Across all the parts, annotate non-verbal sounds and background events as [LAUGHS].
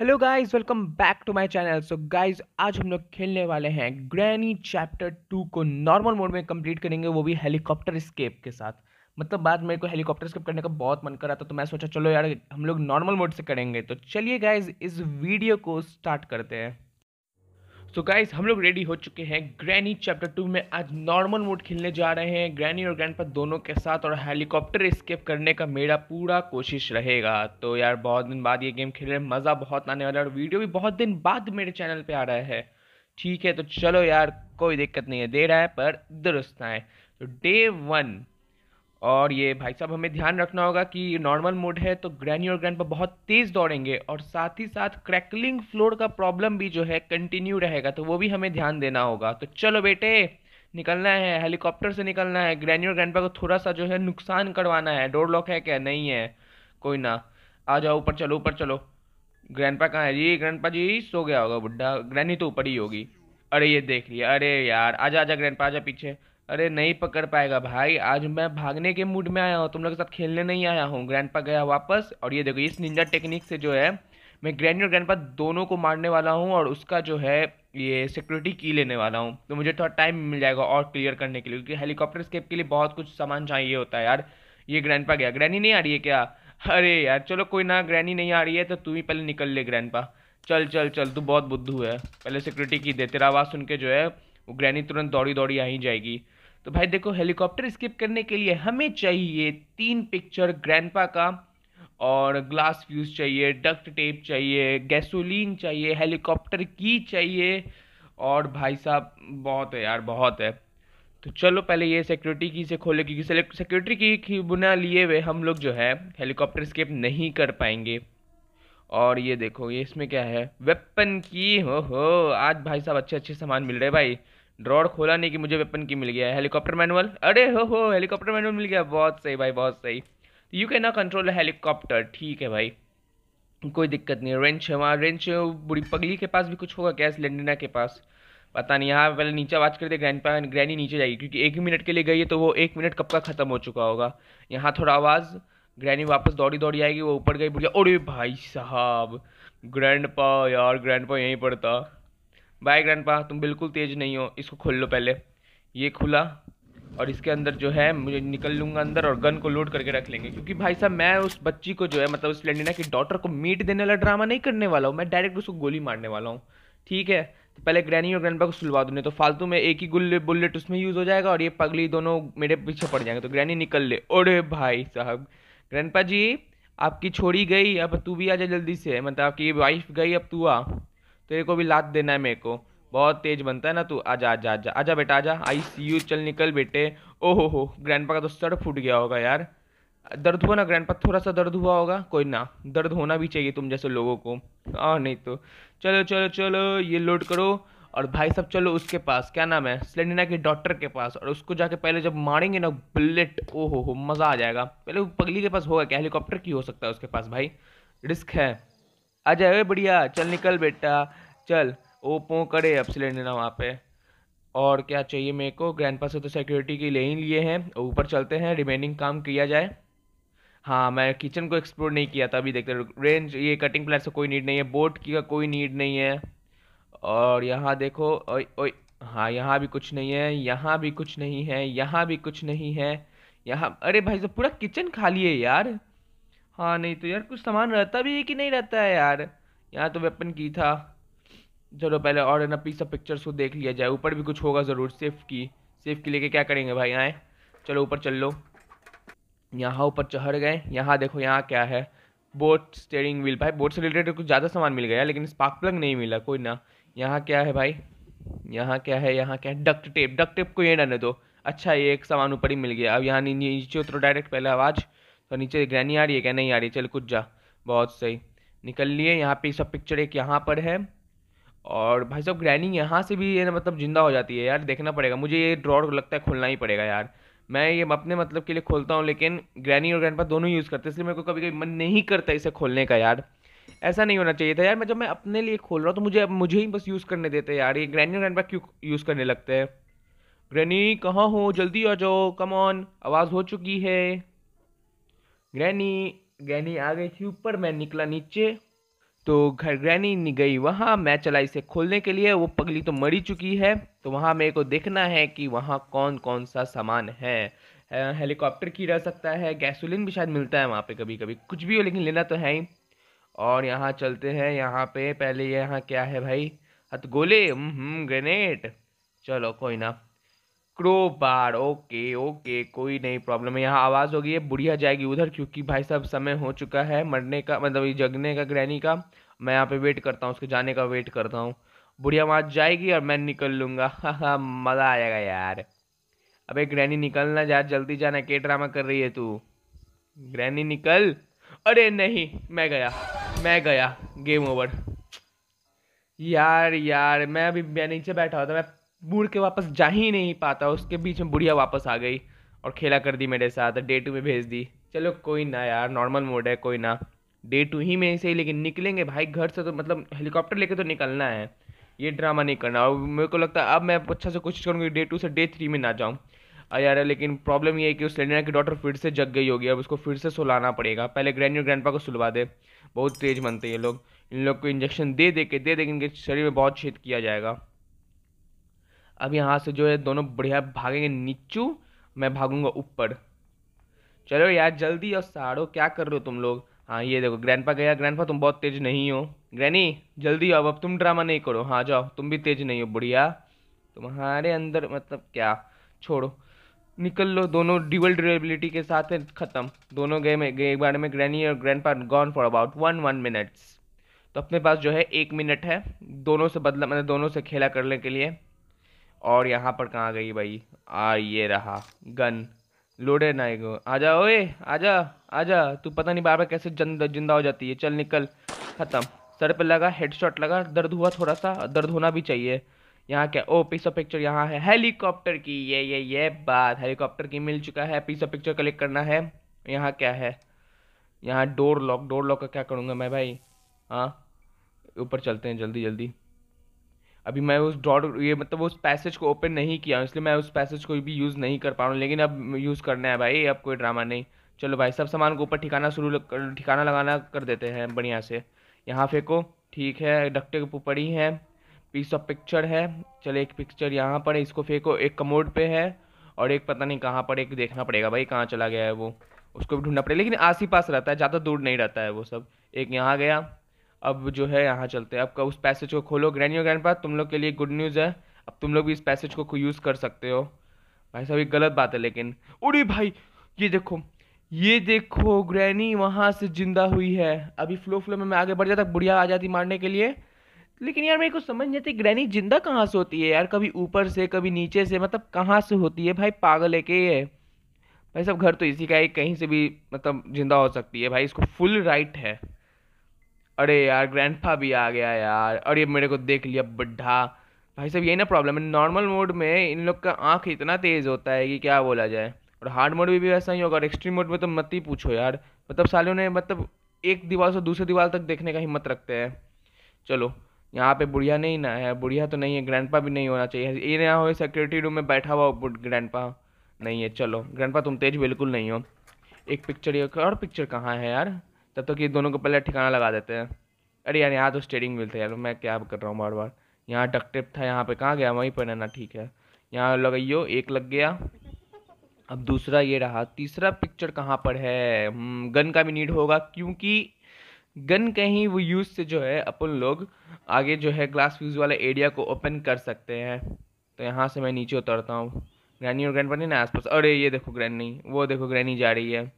hello guys welcome back to my channel so guys आज हम लोग खेलने वाले हैं ग्रैनी चैप्टर टू को नॉर्मल मोड में कंप्लीट करेंगे वो भी हेलीकॉप्टर स्केप के साथ मतलब बाद मेरे को हेलीकॉप्टर स्केप करने का बहुत मन कर रहा था तो मैं सोचा चलो यार हम लोग नॉर्मल मोड से करेंगे तो चलिए गाइज इस वीडियो को स्टार्ट करते हैं तो गाइज हम लोग रेडी हो चुके हैं ग्रैनी चैप्टर टू में आज नॉर्मल मोड खेलने जा रहे हैं ग्रैनी और ग्रैंड दोनों के साथ और हेलीकॉप्टर स्केप करने का मेरा पूरा कोशिश रहेगा तो यार बहुत दिन बाद ये गेम खेल रहे हैं मज़ा बहुत आने वाला है और वीडियो भी बहुत दिन बाद मेरे चैनल पर आ रहा है ठीक है तो चलो यार कोई दिक्कत नहीं है दे रहा है पर दुरुस्त आए तो डे वन और ये भाई साहब हमें ध्यान रखना होगा कि नॉर्मल मोड है तो ग्रैनी और ग्रैंड पर बहुत तेज़ दौड़ेंगे और साथ ही साथ क्रैकलिंग फ्लोर का प्रॉब्लम भी जो है कंटिन्यू रहेगा तो वो भी हमें ध्यान देना होगा तो चलो बेटे निकलना है हेलीकॉप्टर से निकलना है ग्रैनी और ग्रैंडपा को थोड़ा सा जो है नुकसान करवाना है डोर लॉक है क्या नहीं है कोई ना आ जाओ ऊपर चलो ऊपर चलो ग्रैंडपा कहाँ है जी ग्रैंडपा जी सो गया होगा बुढ़ा ग्रैनी तो ऊपर ही होगी अरे ये देख लिया अरे यार आजा आजा ग्रैंडपा आजा पीछे अरे नहीं पकड़ पाएगा भाई आज मैं भागने के मूड में आया हूँ तुम लोग के साथ खेलने नहीं आया हूँ ग्रैंड पा गया वापस और ये देखो इस निंजा टेक्निक से जो है मैं ग्रैंड और ग्रैंड पा दोनों को मारने वाला हूँ और उसका जो है ये सिक्योरिटी की लेने वाला हूँ तो मुझे थोड़ा टाइम मिल जाएगा और क्लियर करने के लिए क्योंकि हेलीकॉप्टर स्केप के लिए बहुत कुछ सामान चाहिए होता है यार ये ग्रैंड पा गया ग्रैनी नहीं आ रही है क्या अरे यार चलो कोई ना ग्रैनी नहीं आ रही है तो तू ही पहले निकल ले ग्रैंड पा चल चल चल तू बहुत बुद्धू है पहले सिक्योरिटी की दे तेरा आवाज़ सुन के जो है वो ग्रैनी तुरंत दौड़ी दौड़ी आ ही जाएगी तो भाई देखो हेलीकॉप्टर स्किप करने के लिए हमें चाहिए तीन पिक्चर ग्रैंडपा का और ग्लास फ्यूज चाहिए डक्ट टेप चाहिए गैसोलीन चाहिए हेलीकॉप्टर की चाहिए और भाई साहब बहुत है यार बहुत है तो चलो पहले ये सिक्योरिटी की से खोले क्योंकि सिक्योरिटी की, की बुना लिए हुए हम लोग जो है हेलीकॉप्टर स्केप नहीं कर पाएंगे और ये देखो ये इसमें क्या है वेपन की हो हो आज भाई साहब अच्छे अच्छे सामान मिल रहे भाई ड्रॉड खोला नहीं कि मुझे वेपन की मिल गया हेलीकॉप्टर मैनुअल अरे हो हो हेलीकॉप्टर मैनुअल मिल गया बहुत सही भाई बहुत सही यू कैन ना कंट्रोल हेलीकॉप्टर ठीक है भाई कोई दिक्कत नहीं रेंच है वहाँ रेंच बुरी पगली के पास भी कुछ होगा क्या लेंडिना के पास पता नहीं यहाँ पहले नीचे आवाज करते ग्रैंड पा ग्रैनी नीचे जाएगी क्योंकि एक ही मिनट के लिए गई है तो वो एक मिनट कब का ख़त्म हो चुका होगा यहाँ थोड़ा आवाज़ ग्रैनी वापस दौड़ी दौड़ी आएगी वो ऊपर गई बुढ़िया अरे भाई साहब ग्रैंड पा यार ग्रैंड पा यहीं पड़ता बाय ग्रैंडपा तुम बिल्कुल तेज नहीं हो इसको खोल लो पहले ये खुला और इसके अंदर जो है मुझे निकल लूँगा अंदर और गन को लोड करके रख लेंगे क्योंकि भाई साहब मैं उस बच्ची को जो है मतलब उस लेंडिना की डॉटर को मीट देने वाला ड्रामा नहीं करने वाला हूँ मैं डायरेक्ट उसको गोली मारने वाला हूँ ठीक है तो पहले ग्रैनी और ग्रैंडपा को सुलवा दूँ तो फालतू में एक ही गुल्ले बुलेट उसमें यूज़ हो जाएगा और ये पगली दोनों मेरे पीछे पड़ जाएंगे तो ग्रैनी निकल ले ओरे भाई साहब ग्रैंडपा जी आपकी छोड़ी गई अब तू भी आ जा जल्दी से मतलब आपकी वाइफ गई अब तू आ तेरे को भी लात देना है मेरे को बहुत तेज बनता है ना तू आजा आजा आजा आजा बेटा आजा आई सी यू चल निकल बेटे ओहो हो ग्रैंड का तो सर फूट गया होगा यार दर्द हुआ ना पा थोड़ा सा दर्द हुआ होगा कोई ना दर्द होना भी चाहिए तुम जैसे लोगों को और नहीं तो चलो चलो चलो ये लोड करो और भाई सब चलो उसके पास क्या नाम है स्लेंडिना के डॉक्टर के पास और उसको जाके पहले जब मारेंगे ना बुलेट ओहो हो हो मज़ा आ जाएगा पहले पगली के पास होगा क्या हेलीकॉप्टर की हो सकता है उसके पास भाई रिस्क है आजा ए बढ़िया चल निकल बेटा चल ओ पो करे अब सिलेंडर ना वहाँ पे और क्या चाहिए मेरे को ग्रैंड पास तो सिक्योरिटी की ले ही लिए हैं ऊपर चलते हैं रिमेनिंग काम किया जाए हाँ मैं किचन को एक्सप्लोर नहीं किया था अभी देखते रेंज ये कटिंग प्लेट से कोई नीड नहीं है बोट की का कोई नीड नहीं है और यहाँ देखो ओए ओए हाँ यहाँ भी कुछ नहीं है यहाँ भी कुछ नहीं है यहाँ भी कुछ नहीं है यहाँ अरे भाई साहब पूरा किचन खाली है यार हाँ नहीं तो यार कुछ सामान रहता भी है कि नहीं रहता है यार यहाँ तो वेपन की था चलो पहले और ना पीस ऑफ पिक्चर्स को देख लिया जाए ऊपर भी कुछ होगा ज़रूर सेफ की सेफ की लेके क्या करेंगे भाई आए चलो ऊपर चल लो यहाँ ऊपर चढ़ गए यहाँ देखो यहाँ क्या है बोट स्टेयरिंग व्हील भाई बोट से रिलेटेड कुछ ज़्यादा सामान मिल गया लेकिन स्पार्क प्लग नहीं मिला कोई ना यहाँ क्या है भाई यहाँ क्या है यहाँ क्या है डक्ट टेप डक्ट टेप को ये डालने दो अच्छा ये एक सामान ऊपर ही मिल गया अब यहाँ नीचे उतरो डायरेक्ट पहले आवाज़ तो नीचे ग्रैनी आ रही है क्या नहीं आ रही चल कुछ जा बहुत सही निकल लिए यहाँ पे सब पिक्चर एक यहाँ पर है और भाई साहब ग्रैनी यहाँ से भी ये ना मतलब जिंदा हो जाती है यार देखना पड़ेगा मुझे ये ड्रॉर लगता है खोलना ही पड़ेगा यार मैं ये अपने मतलब के लिए खोलता हूँ लेकिन ग्रैनी और ग्रैंडपा दोनों यूज़ करते हैं इसलिए मेरे को कभी कभी मन नहीं करता इसे खोलने का यार ऐसा नहीं होना चाहिए था यार मैं जब मैं अपने लिए खोल रहा हूँ तो मुझे अब मुझे ही बस यूज़ करने देते हैं यार ये ग्रैनी और ग्रैंड क्यों यूज़ करने लगते हैं ग्रैनी कहाँ हो जल्दी आ जाओ कम ऑन आवाज़ हो चुकी है ग्रैनी ग्रैनी आ गई थी ऊपर मैं निकला नीचे तो घर ग्रैनी नहीं गई वहाँ मैं चला इसे खोलने के लिए वो पगली तो मरी चुकी है तो वहाँ मेरे को देखना है कि वहाँ कौन कौन सा सामान है हेलीकॉप्टर की रह सकता है गैसोलीन भी शायद मिलता है वहाँ पे कभी कभी कुछ भी हो लेकिन लेना तो है ही और यहाँ चलते हैं यहाँ पे पहले यहाँ क्या है भाई हथगोले ग्रेनेड चलो कोई ना क्रोबार ओके ओके कोई नहीं प्रॉब्लम है यहाँ आवाज़ होगी ये बुढ़िया जाएगी उधर क्योंकि भाई साहब समय हो चुका है मरने का मतलब जगने का ग्रैनी का मैं यहाँ पे वेट करता हूँ उसके जाने का वेट करता हूँ बुढ़िया वहाँ जाएगी और मैं निकल लूँगा [LAUGHS] हाँ, हाँ मज़ा आएगा यार अबे ग्रैनी निकलना जा जल्दी जाना के ड्रामा कर रही है तू ग्रैनी निकल अरे नहीं मैं गया मैं गया गेम ओवर यार यार मैं अभी नीचे बैठा हुआ था मैं मुड़ के वापस जा ही नहीं पाता उसके बीच में बुढ़िया वापस आ गई और खेला कर दी मेरे साथ डे टू में भेज दी चलो कोई ना यार नॉर्मल मोड है कोई ना डे टू ही में सही लेकिन निकलेंगे भाई घर से तो मतलब हेलीकॉप्टर लेके तो निकलना है ये ड्रामा नहीं करना और मेरे को लगता है अब मैं अच्छा से कोशिश करूँगी डे टू से डे थ्री में ना जाऊँ यार लेकिन प्रॉब्लम ये है कि उस लेना की डॉटर फिर से जग गई होगी अब उसको फिर से सुलाना पड़ेगा पहले ग्रैंड ग्रैंड को सुलवा दे बहुत तेज बनते हैं ये लोग इन लोग को इंजेक्शन दे दे के दे दे इनके शरीर में बहुत छेद किया जाएगा अब यहाँ से जो है दोनों बढ़िया भागेंगे नीचू मैं भागूंगा ऊपर चलो यार जल्दी और साड़ो क्या कर रहे हो तुम लोग हाँ ये देखो ग्रैंडपा गया ग्रैंडपा तुम बहुत तेज नहीं हो ग्रैनी जल्दी आओ अब तुम ड्रामा नहीं करो हाँ जाओ तुम भी तेज नहीं हो बढ़िया तुम्हारे अंदर मतलब क्या छोड़ो निकल लो दोनों ड्यूअल ड्यूरेबिलिटी के साथ है ख़त्म दोनों गए में गए एक में ग्रैनी और grand pa gone for about one one minutes तो अपने पास जो है एक मिनट है दोनों से बदला मतलब दोनों से खेला करने के लिए और यहाँ पर कहाँ गई भाई आ ये रहा गन लोडे ना गो आजा ओए आजा आजा तू पता नहीं बार बार कैसे जिंदा हो जाती है चल निकल ख़त्म सर पे लगा हेडशॉट लगा दर्द हुआ थोड़ा सा दर्द होना भी चाहिए यहाँ क्या ओ पीस ऑफ पिक्चर यहाँ है हेलीकॉप्टर की ये ये ये बात हेलीकॉप्टर की मिल चुका है पीस ऑफ पिक्चर कलेक्ट करना है यहाँ क्या है यहाँ डोर लॉक डोर लॉक का क्या करूँगा मैं भाई हाँ ऊपर चलते हैं जल्दी जल्दी अभी मैं उस डॉट ये मतलब उस पैसेज को ओपन नहीं किया इसलिए मैं उस पैसेज को भी यूज़ नहीं कर पा रहा हूँ लेकिन अब यूज़ करना है भाई अब कोई ड्रामा नहीं चलो भाई सब सामान को ऊपर ठिकाना शुरू ठिकाना लगाना कर देते हैं बढ़िया से यहाँ फेंको ठीक है डकटे के पड़ी है पीस ऑफ पिक्चर है चलो एक पिक्चर यहाँ पर है इसको फेंको एक कमोड पे है और एक पता नहीं कहाँ पर एक देखना पड़ेगा भाई कहाँ चला गया है वो उसको भी ढूंढना पड़ेगा लेकिन आस ही पास रहता है ज़्यादा दूर नहीं रहता है वो सब एक यहाँ गया अब जो है यहाँ चलते हैं अब उस पैसेज को खोलो ग्रैनी और ग्रैंड तुम लोग के लिए गुड न्यूज़ है अब तुम लोग भी इस पैसेज को यूज़ कर सकते हो भाई साहब ये गलत बात है लेकिन उड़ी भाई ये देखो ये देखो ग्रैनी वहाँ से जिंदा हुई है अभी फ्लो फ्लो में मैं आगे बढ़ जाता बुढ़िया आ जाती मारने के लिए लेकिन यार मेरे को समझ नहीं आती ग्रैनी जिंदा कहाँ से होती है यार कभी ऊपर से कभी नीचे से मतलब कहाँ से होती है भाई पागल है के ये भाई सब घर तो इसी का है कहीं से भी मतलब जिंदा हो सकती है भाई इसको फुल राइट है अरे यार ग्रैंडफा भी आ गया यार और ये मेरे को देख लिया बड्ढा भाई साहब यही ना प्रॉब्लम है नॉर्मल मोड में इन लोग का आँख इतना तेज़ होता है कि क्या बोला जाए और हार्ड मोड में भी वैसा ही होगा और एक्सट्रीम मोड में तो मत ही पूछो यार मतलब सालों ने मतलब एक दीवार से दूसरे दीवार तक देखने का हिम्मत रखते हैं चलो यहाँ पे बुढ़िया नहीं ना है बुढ़िया तो नहीं है ग्रैंड भी नहीं होना चाहिए ये ना हो सिक्योरिटी रूम में बैठा हुआ ग्रैंड नहीं है चलो ग्रैंड तुम तेज बिल्कुल नहीं हो एक पिक्चर ये और पिक्चर कहाँ है यार तब तक तो ये दोनों को पहले ठिकाना लगा देते हैं अरे यार यहाँ तो स्टेयरिंग व्हील था यार मैं क्या कर रहा हूँ बार बार यहाँ डक टिप था यहाँ पे कहाँ गया वहीं पर रहना ठीक है यहाँ लगाइयो एक लग गया अब दूसरा ये रहा तीसरा पिक्चर कहाँ पर है गन हम्म, का भी नीड होगा क्योंकि गन कहीं वो यूज़ से जो है अपन लोग आगे जो है ग्लास फ्यूज वाले एरिया को ओपन कर सकते हैं तो यहाँ से मैं नीचे उतरता हूँ ग्रैनी और ग्रैंड पर नहीं ना आसपास अरे ये देखो ग्रैनी वो देखो ग्रैनी जा रही है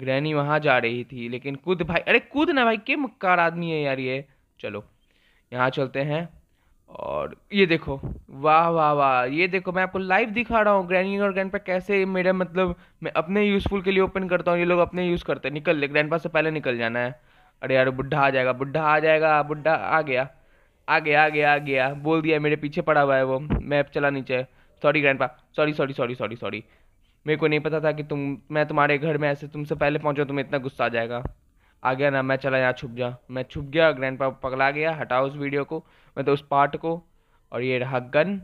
ग्रैनी वहाँ जा रही थी लेकिन कूद भाई अरे कूद ना भाई के मक्कार आदमी है यार ये चलो यहाँ चलते हैं और ये देखो वाह वाह वाह ये देखो मैं आपको लाइव दिखा रहा हूँ ग्रैनी और ग्रैंड कैसे मेरा मतलब मैं अपने यूज़फुल के लिए ओपन करता हूँ ये लोग अपने यूज़ करते हैं निकल ले ग्रैंड से पहले निकल जाना है अरे यार बुढ़ा आ जाएगा बुढ़ा आ जाएगा बुढ़ा आ गया आ गया आ गया आ गया बोल दिया मेरे पीछे पड़ा हुआ है वो मैं चला नीचे sorry grand sorry sorry sorry sorry sorry मेरे को नहीं पता था कि तुम मैं तुम्हारे घर में ऐसे तुमसे पहले पहुंचा तुम्हें इतना गुस्सा आ जाएगा आ गया ना मैं चला यहाँ छुप जा मैं छुप गया ग्रैंड पापा पकड़ा गया हटाओ उस वीडियो को मैं तो उस पार्ट को और ये रहा गन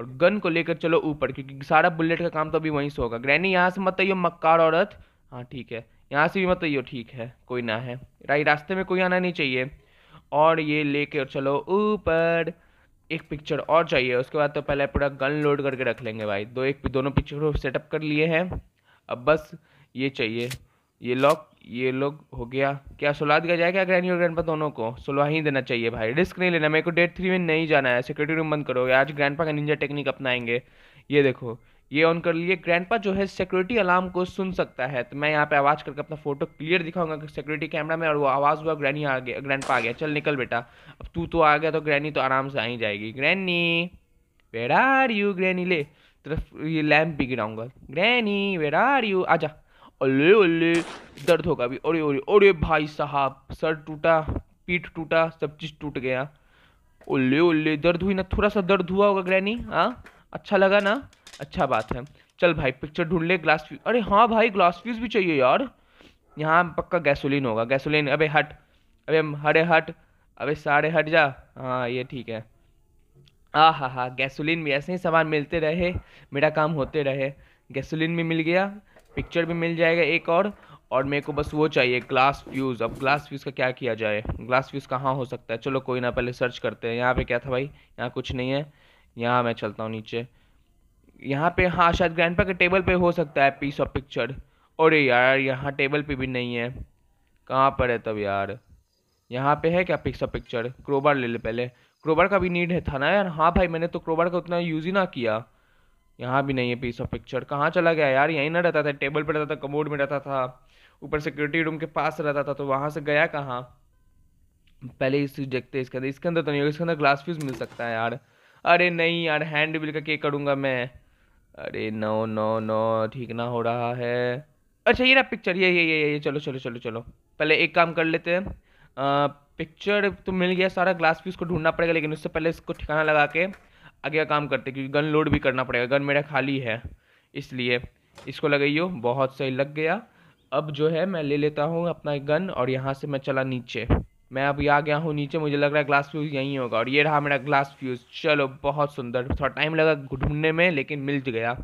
और गन को लेकर चलो ऊपर क्योंकि सारा बुलेट का काम तो अभी वहीं से होगा ग्रैनी यहाँ से मत आइयो मक्कार औरत हाँ ठीक है यहाँ से भी मत आइयो ठीक है कोई ना है राई रास्ते में कोई आना नहीं चाहिए और ये लेकर चलो ऊपर एक पिक्चर और चाहिए उसके बाद तो पहले पूरा गन लोड करके रख लेंगे भाई दो एक दोनों पिक्चर को सेटअप कर लिए हैं अब बस ये चाहिए ये लॉक ये लोग हो गया क्या सुला दिया जाए क्या ग्रैनी और पा दोनों को सुलवा ही देना चाहिए भाई रिस्क नहीं लेना मेरे को डेट थ्री में नहीं जाना है सिक्योरिटी रूम बंद करो आज पा का निंजा टेक्निक अपनाएंगे ये देखो ये ऑन कर लिए ग्रैंडपा जो है सिक्योरिटी अलार्म को सुन सकता है तो मैं यहाँ पे आवाज़ करके अपना फोटो क्लियर दिखाऊंगा सिक्योरिटी कैमरा में और वो आवाज़ हुआ ग्रैनी आ गया ग्रैंड आ गया चल निकल बेटा अब तू तो आ गया तो ग्रैनी तो आराम से आ ही जाएगी granny where are you granny ले तरफ ये लैम्प भी गिराऊंगा ग्रैनी वेर आर यू आ जा दर्द होगा अभी ओरे ओरे ओरे भाई साहब सर टूटा पीठ टूटा सब चीज़ टूट गया ओले ओले दर्द हुई ना थोड़ा सा दर्द हुआ होगा ग्रैनी हाँ अच्छा लगा ना अच्छा बात है चल भाई पिक्चर ढूंढ ले ग्लास फ्यूज अरे हाँ भाई ग्लास फ्यूज भी चाहिए यार यहाँ पक्का गैसोलीन होगा गैसोलीन अबे हट अबे हरे हट अबे सारे हट जा हाँ ये ठीक है आ हा हा गैसोलीन भी ऐसे ही सामान मिलते रहे मेरा काम होते रहे गैसोलीन भी मिल गया पिक्चर भी मिल जाएगा एक और और मेरे को बस वो चाहिए ग्लास फ्यूज़ अब ग्लास फ्यूज़ का क्या किया जाए ग्लास फ्यूज़ कहाँ हो सकता है चलो कोई ना पहले सर्च करते हैं यहाँ पे क्या था भाई यहाँ कुछ नहीं है यहाँ मैं चलता हूँ नीचे यहाँ पे हाँ शायद ग्रैंड के टेबल पे हो सकता है पीस ऑफ पिक्चर अरे यार यहाँ टेबल पे भी नहीं है कहाँ पर है तब यार यहाँ पे है क्या पिक्स ऑफ पिक्चर क्रोबार ले ले पहले क्रोबार का भी नीड है था ना यार हाँ भाई मैंने तो क्रोबार का उतना यूज़ ही ना किया यहाँ भी नहीं है पीस ऑफ पिक्चर कहाँ चला गया यार यहीं ना रहता था टेबल पर रहता था कमोड में रहता था ऊपर सिक्योरिटी रूम के पास रहता था तो वहाँ से गया कहाँ पहले इस चीज़ देखते इसके अंदर इसके अंदर तो नहीं होगा इसके अंदर ग्लास फ्यूज मिल सकता है यार अरे नहीं यार हैंड बिल का के करूँगा मैं अरे नो नो नो ठीक ना हो रहा है अच्छा ये ना पिक्चर ये ये ये ये चलो चलो चलो चलो पहले एक काम कर लेते हैं पिक्चर तो मिल गया सारा ग्लास भी उसको ढूंढना पड़ेगा लेकिन उससे पहले इसको ठिकाना लगा के आगे काम करते क्योंकि गन लोड भी करना पड़ेगा गन मेरा खाली है इसलिए इसको लगाइयो बहुत सही लग गया अब जो है मैं ले लेता हूँ अपना गन और यहाँ से मैं चला नीचे मैं अभी आ गया हूँ नीचे मुझे लग रहा है ग्लास फ्यूज यहीं होगा और ये रहा मेरा ग्लास फ्यूज चलो बहुत सुंदर थोड़ा टाइम लगा ढूंढने में लेकिन मिल गया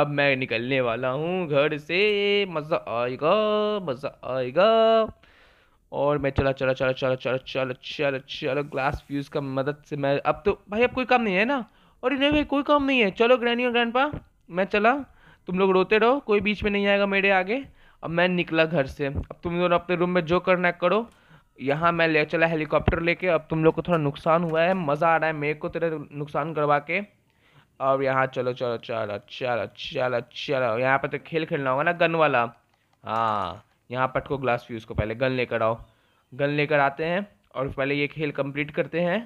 अब मैं निकलने वाला हूँ घर से मज़ा आएगा मज़ा आएगा और मैं चला चला चला चला चला चला चला चलो ग्लास फ्यूज़ का मदद से मैं अब तो भाई अब कोई काम नहीं है ना और इन्हें भाई कोई काम नहीं है चलो ग्रैनी और ग्रैंडपा मैं चला तुम लोग रोते रहो कोई बीच में नहीं आएगा मेरे आगे अब मैं निकला घर से अब तुम दोनों अपने रूम में जो करना करो यहाँ मैं ले चला हेलीकॉप्टर लेके अब तुम लोग को थोड़ा नुकसान हुआ है मज़ा आ रहा है मेरे को तेरे नुकसान करवा के और यहाँ चलो चलो चलो चलो चलो चलो यहाँ पर तो खेल खेलना होगा ना गन वाला हाँ यहाँ पटको ग्लास फ्यूज को पहले गन लेकर आओ गन लेकर आते हैं और पहले ये खेल कंप्लीट करते हैं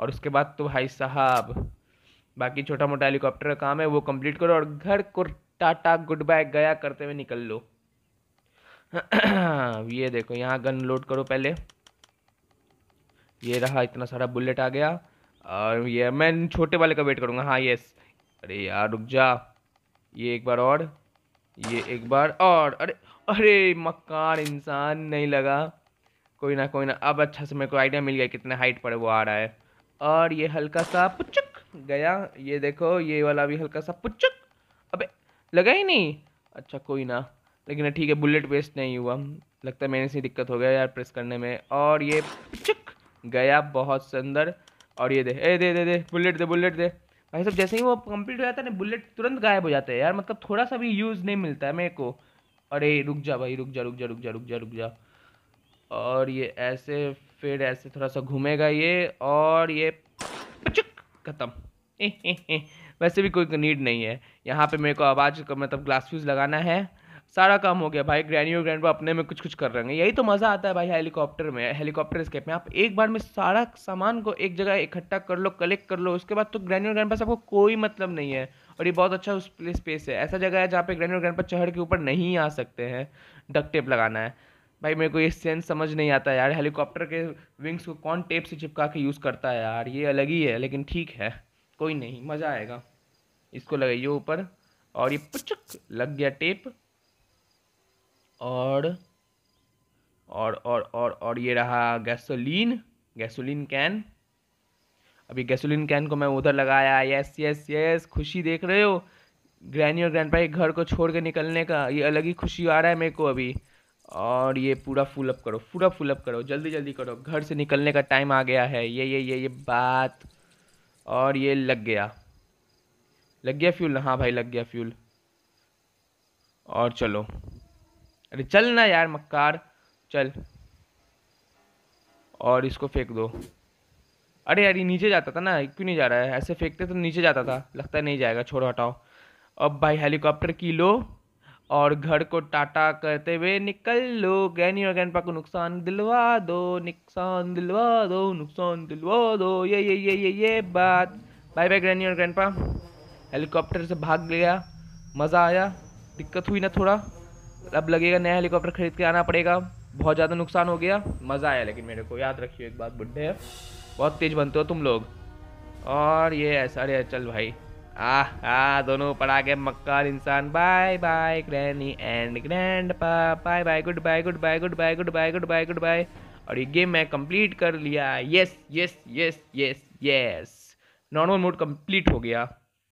और उसके बाद तो भाई साहब बाकी छोटा मोटा हेलीकॉप्टर का काम है वो कम्प्लीट करो और घर को टाटा गुड बाय गया करते हुए निकल लो [CLEARS THROAT] ये देखो यहाँ गन लोड करो पहले ये रहा इतना सारा बुलेट आ गया और ये मैं छोटे वाले का वेट करूँगा हाँ यस अरे यार रुक जा ये एक बार और ये एक बार और अरे अरे मकान इंसान नहीं लगा कोई ना कोई ना अब अच्छा से मेरे को आइडिया मिल गया कितने हाइट पर वो आ रहा है और ये हल्का सा पुचक गया ये देखो ये वाला भी हल्का सा पुचक अबे लगा ही नहीं अच्छा कोई ना लेकिन ठीक है बुलेट वेस्ट नहीं हुआ लगता है मैंने से दिक्कत हो गया यार प्रेस करने में और ये पुचक गया बहुत सुंदर और ये दे ए दे दे दे बुलेट दे बुलेट दे भाई साहब जैसे ही वो कंप्लीट हो जाता है ना बुलेट तुरंत गायब हो जाते हैं यार मतलब थोड़ा सा भी यूज़ नहीं मिलता है मेरे को अरे रुक जा भाई रुक जा रुक जा रुक जा रुक जा रुक जा और ये ऐसे फिर ऐसे थोड़ा सा घूमेगा ये और ये खत्म [LAUGHS] वैसे भी कोई नीड नहीं है यहाँ पे मेरे को आवाज़ मतलब ग्लास फ्यूज़ लगाना है सारा काम हो गया भाई ग्रैनी और ग्रैंड अपने में कुछ कुछ कर रहे हैं यही तो मज़ा आता है भाई हेलीकॉप्टर में हेलीकॉप्टर स्केप में आप एक बार में सारा सामान को एक जगह इकट्ठा कर लो कलेक्ट कर लो उसके बाद तो ग्रैनी और ग्रैंड आपको कोई मतलब नहीं है और ये बहुत अच्छा उस स्पेस है ऐसा जगह है जहाँ पे ग्रैनी और ग्रैंड चढ़ के ऊपर नहीं आ सकते हैं डक टेप लगाना है भाई मेरे को ये सेंस समझ नहीं आता यार हेलीकॉप्टर के विंग्स को कौन टेप से चिपका के यूज़ करता है यार ये अलग ही है लेकिन ठीक है कोई नहीं मज़ा आएगा इसको लगाइए ऊपर और ये पुचक लग गया टेप और और और और और ये रहा गैसोलीन गैसोलीन कैन अभी गैसोलीन कैन को मैं उधर लगाया यस यस यस खुशी देख रहे हो ग्रैनी और ग्रैंड पाई घर को छोड़ के निकलने का ये अलग ही खुशी आ रहा है मेरे को अभी और ये पूरा फुल अप करो पूरा फुल अप करो जल्दी जल्दी करो घर से निकलने का टाइम आ गया है ये ये ये ये बात और ये लग गया लग गया फ्यूल हाँ भाई लग गया फ्यूल और चलो अरे चल ना यार मक्कार चल और इसको फेंक दो अरे यार ये नीचे जाता था ना क्यों नहीं जा रहा है ऐसे फेंकते तो नीचे जाता था लगता है नहीं जाएगा छोड़ो हटाओ अब भाई हेलीकॉप्टर की लो और घर को टाटा करते हुए निकल लो गैनी और गैनपा को नुकसान दिलवा दो नुकसान दिलवा दो नुकसान दिलवा दो ये ये ये ये ये बात बाय बाय ग्रैनी और ग्रैंडपा हेलीकॉप्टर से भाग गया मज़ा आया दिक्कत हुई ना थोड़ा अब लगेगा नया हेलीकॉप्टर खरीद के आना पड़ेगा बहुत ज़्यादा नुकसान हो गया मज़ा आया लेकिन मेरे को याद रखियो एक बात बुढ़े बहुत तेज़ बनते हो तुम लोग और ये ऐसा अरे चल भाई आह आ दोनों ऊपर आ गए मक्कार इंसान bye bye granny and grand bye bye goodbye goodbye goodbye goodbye goodbye goodbye और ये गेम मैं कंप्लीट कर लिया yes yes yes yes yes normal mode complete हो गया